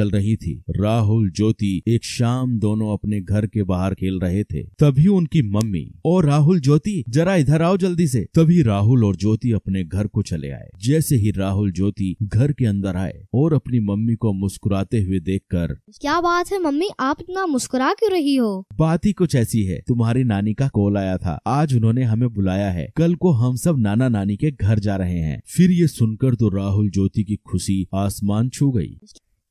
चल रही थी राहुल ज्योति एक शाम दोनों अपने घर के बाहर खेल रहे थे तभी उनकी मम्मी और राहुल ज्योति जरा इधर आओ जल्दी से तभी राहुल और ज्योति अपने घर को चले आए जैसे ही राहुल ज्योति घर के अंदर आए और अपनी मम्मी को मुस्कुराते हुए देख कर क्या बात है मम्मी आप इतना मुस्कुरा क्यों रही हो बात ही कुछ ऐसी है तुम्हारी नानी का कॉल आया था आज उन्होंने हमें बुलाया है कल को हम सब नाना नानी के घर जा रहे हैं फिर ये सुनकर तो राहुल ज्योति की खुशी आसमान छू गई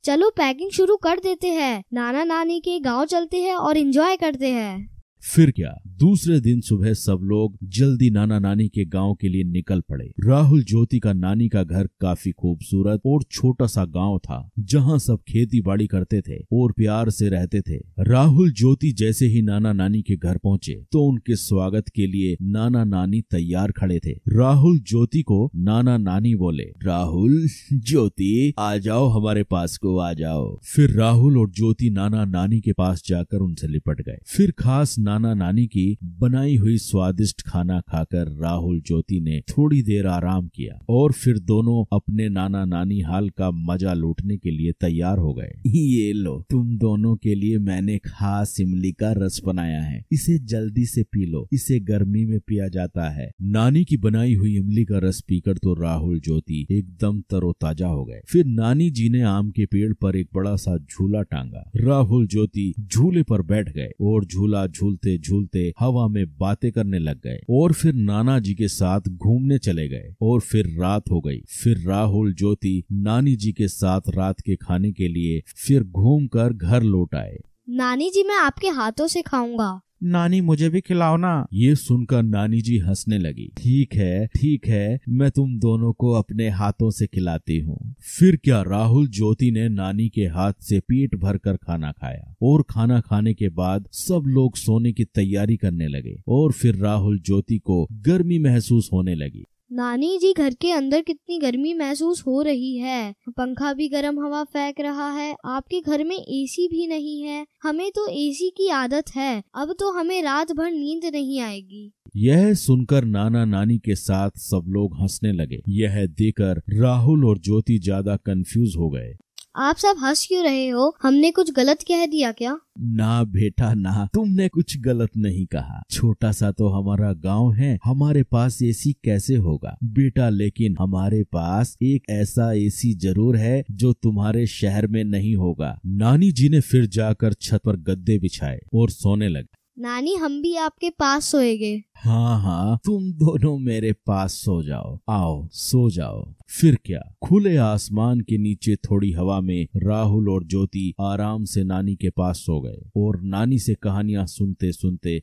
चलो पैकिंग शुरू कर देते हैं नाना नानी के गांव चलते हैं और एंजॉय करते हैं फिर क्या दूसरे दिन सुबह सब लोग जल्दी नाना नानी के गांव के लिए निकल पड़े राहुल ज्योति का नानी का घर काफी खूबसूरत और छोटा सा गांव था जहां सब खेती बाड़ी करते थे और प्यार से रहते थे राहुल ज्योति जैसे ही नाना नानी के घर पहुंचे तो उनके स्वागत के लिए नाना नानी तैयार खड़े थे राहुल ज्योति को नाना नानी बोले राहुल ज्योति आ जाओ हमारे पास को आ जाओ फिर राहुल और ज्योति नाना नानी के पास जाकर उनसे लिपट गए फिर खास नाना नानी की बनाई हुई स्वादिष्ट खाना खाकर राहुल ज्योति ने थोड़ी देर आराम किया और फिर दोनों अपने नाना नानी हाल का मजा लूटने के लिए तैयार हो गए ये लो तुम दोनों के लिए मैंने खास इमली का रस बनाया है इसे जल्दी से पी लो इसे गर्मी में पिया जाता है नानी की बनाई हुई इमली का रस पीकर तो राहुल ज्योति एकदम तरोताजा हो गए फिर नानी जी ने आम के पेड़ पर एक बड़ा सा झूला टांगा राहुल ज्योति झूले पर बैठ गए और झूला झूलते झूलते झूलते हवा में बातें करने लग गए और फिर नाना जी के साथ घूमने चले गए और फिर रात हो गई फिर राहुल ज्योति नानी जी के साथ रात के खाने के लिए फिर कर घर लौट आए नानी जी मैं आपके हाथों से खाऊंगा नानी मुझे भी खिलाओ ना ये सुनकर नानी जी हंसने लगी ठीक है ठीक है मैं तुम दोनों को अपने हाथों से खिलाती हूँ फिर क्या राहुल ज्योति ने नानी के हाथ से पेट भर कर खाना खाया और खाना खाने के बाद सब लोग सोने की तैयारी करने लगे और फिर राहुल ज्योति को गर्मी महसूस होने लगी नानी जी घर के अंदर कितनी गर्मी महसूस हो रही है पंखा भी गर्म हवा फेंक रहा है आपके घर में एसी भी नहीं है हमें तो एसी की आदत है अब तो हमें रात भर नींद नहीं आएगी यह सुनकर नाना नानी के साथ सब लोग हंसने लगे यह देखकर राहुल और ज्योति ज्यादा कंफ्यूज हो गए आप सब हंस क्यों रहे हो हमने कुछ गलत कह दिया क्या ना बेटा ना तुमने कुछ गलत नहीं कहा छोटा सा तो हमारा गांव है हमारे पास एसी कैसे होगा बेटा लेकिन हमारे पास एक ऐसा एसी जरूर है जो तुम्हारे शहर में नहीं होगा नानी जी ने फिर जाकर छत पर गद्दे बिछाए और सोने लगे नानी हम भी आपके पास सोएंगे हाँ हाँ तुम दोनों मेरे पास सो जाओ आओ सो जाओ फिर क्या खुले आसमान के नीचे थोड़ी हवा में राहुल और ज्योति आराम से नानी के पास सो गए और नानी से कहानियां सुनते सुनते